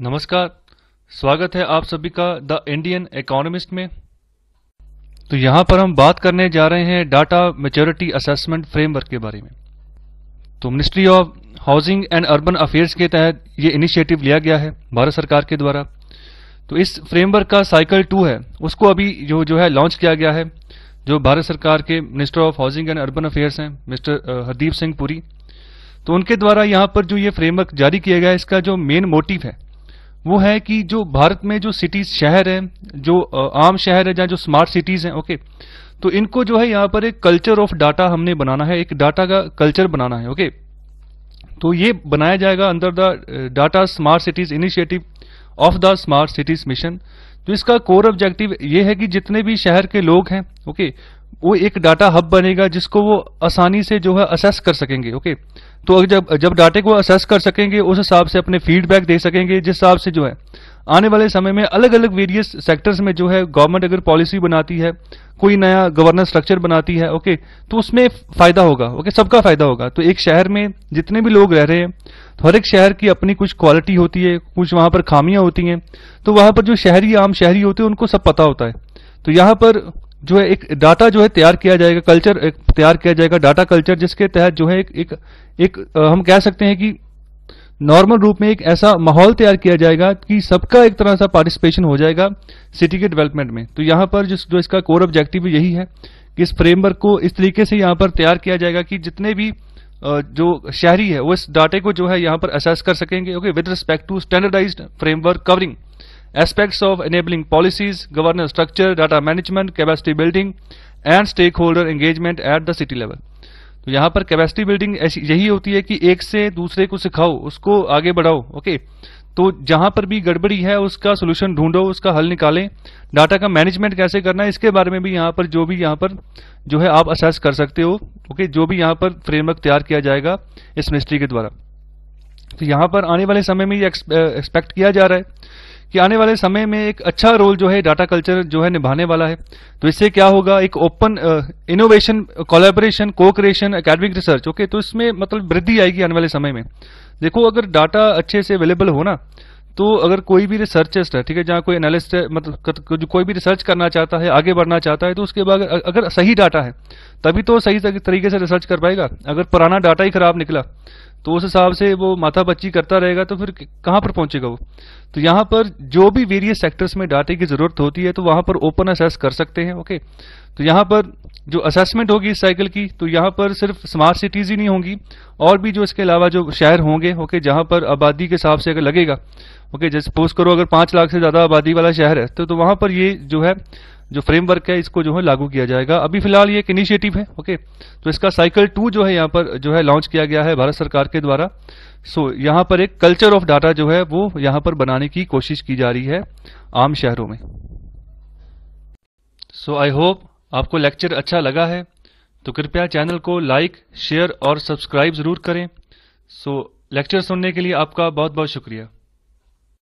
नमस्कार स्वागत है आप सभी का द इंडियन इकोनॉमिस्ट में तो यहां पर हम बात करने जा रहे हैं डाटा मेच्योरिटी असेसमेंट फ्रेमवर्क के बारे में तो ministry of housing and urban affairs के तहत ये इनिशिएटिव लिया गया है भारत सरकार के द्वारा तो इस फ्रेमवर्क का साइकिल टू है उसको अभी जो जो है लॉन्च किया गया है जो भारत सरकार के minister of housing and urban affairs हैं मिस्टर हरदीप सिंह पुरी तो उनके द्वारा यहाँ पर जो ये फ्रेमवर्क जारी किया गया है इसका जो मेन मोटिव है वो है कि जो भारत में जो सिटीज शहर हैं जो आम शहर है जहाँ जो स्मार्ट सिटीज हैं ओके तो इनको जो है यहाँ पर एक कल्चर ऑफ डाटा हमने बनाना है एक डाटा का कल्चर बनाना है ओके तो ये बनाया जाएगा अंदर the data smart cities initiative of the smart cities mission तो इसका कोर ऑब्जेक्टिव ये है कि जितने भी शहर के लोग हैं ओके वो एक डाटा हब बनेगा जिसको वो आसानी से जो है असेस कर सकेंगे ओके तो जब जब डाटे को असेस कर सकेंगे उस हिसाब से अपने फीडबैक दे सकेंगे जिस हिसाब से जो है आने वाले समय में अलग अलग वेरियस सेक्टर्स में जो है गवर्नमेंट अगर पॉलिसी बनाती है कोई नया गवर्नर स्ट्रक्चर बनाती है ओके तो उसमें फायदा होगा ओके सबका फायदा होगा तो एक शहर में जितने भी लोग रह रहे हैं तो हर एक शहर की अपनी कुछ क्वालिटी होती है कुछ वहां पर खामियां होती हैं तो वहां पर जो शहरी आम शहरी होते हैं उनको सब पता होता है तो यहाँ पर जो है एक डाटा जो है तैयार किया जाएगा कल्चर तैयार किया जाएगा डाटा कल्चर जिसके तहत जो है एक एक, एक हम कह सकते हैं कि नॉर्मल रूप में एक ऐसा माहौल तैयार किया जाएगा कि सबका एक तरह सा पार्टिसिपेशन हो जाएगा सिटी के डेवलपमेंट में तो यहाँ पर जिस जो इसका कोर ऑब्जेक्टिव यही है कि इस फ्रेमवर्क को इस तरीके से यहाँ पर तैयार किया जाएगा कि जितने भी जो शहरी है वो इस डाटे को जो है यहाँ पर असेस कर सकेंगे okay with respect to standardized framework covering aspects of enabling policies, governance structure, data management, capacity building stakeholder engagement at the city level तो यहाँ पर कैपेसिटी बिल्डिंग यही होती है कि एक से दूसरे को सिखाओ उसको आगे बढ़ाओ ओके तो जहां पर भी गड़बड़ी है उसका सोल्यूशन ढूंढो उसका हल निकालें डाटा का मैनेजमेंट कैसे करना है इसके बारे में भी यहाँ पर जो भी यहाँ पर जो है आप असेस कर सकते हो ओके जो भी यहाँ पर फ्रेमवर्क तैयार किया जाएगा इस मिनिस्ट्री के द्वारा तो यहाँ पर आने वाले समय में ये एक्सपेक्ट किया जा रहा है कि आने वाले समय में एक अच्छा रोल जो है डाटा कल्चर जो है निभाने वाला है तो इससे क्या होगा एक open innovation collaboration cocreation academic research okay तो इसमें मतलब वृद्धि आएगी आने वाले समय में देखो अगर डाटा अच्छे से अवेलेबल हो ना तो अगर कोई भी रिसर्चेस्ट है ठीक है जहाँ कोई एनालिस्ट है मतलब कोई भी रिसर्च करना चाहता है आगे बढ़ना चाहता है तो उसके बाद अगर सही डाटा है तभी तो सही तरीके से रिसर्च कर पाएगा अगर पुराना डाटा ही खराब निकला तो उस हिसाब से वो माथा बच्ची करता रहेगा तो फिर कहाँ पर पहुंचेगा वो तो यहाँ पर जो भी वेरियस सेक्टर्स में डाटे की जरूरत होती है तो वहां पर ओपन असेस कर सकते हैं ओके तो यहाँ पर जो असेसमेंट होगी इस साइकिल की तो यहाँ पर सिर्फ स्मार्ट सिटीज़ ही नहीं होंगी और भी जो इसके अलावा जो शहर होंगे ओके जहाँ पर आबादी के हिसाब से अगर लगेगा ओके जैसे पोस्ट करो अगर पाँच लाख से ज़्यादा आबादी वाला शहर है तो, तो वहाँ पर ये जो है जो फ्रेमवर्क है इसको जो है लागू किया जाएगा अभी फिलहाल ये एक इनिशिएटिव है ओके तो इसका साइकिल टू जो है यहाँ पर जो है लॉन्च किया गया है भारत सरकार के द्वारा सो यहां यहाँ पर एक कल्चर ऑफ डाटा जो है वो यहाँ पर बनाने की कोशिश की जा रही है आम शहरों में सो आई होप आपको लेक्चर अच्छा लगा है तो कृपया चैनल को लाइक शेयर और सब्सक्राइब ज़रूर करें सो लेक्चर सुनने के लिए आपका बहुत बहुत शुक्रिया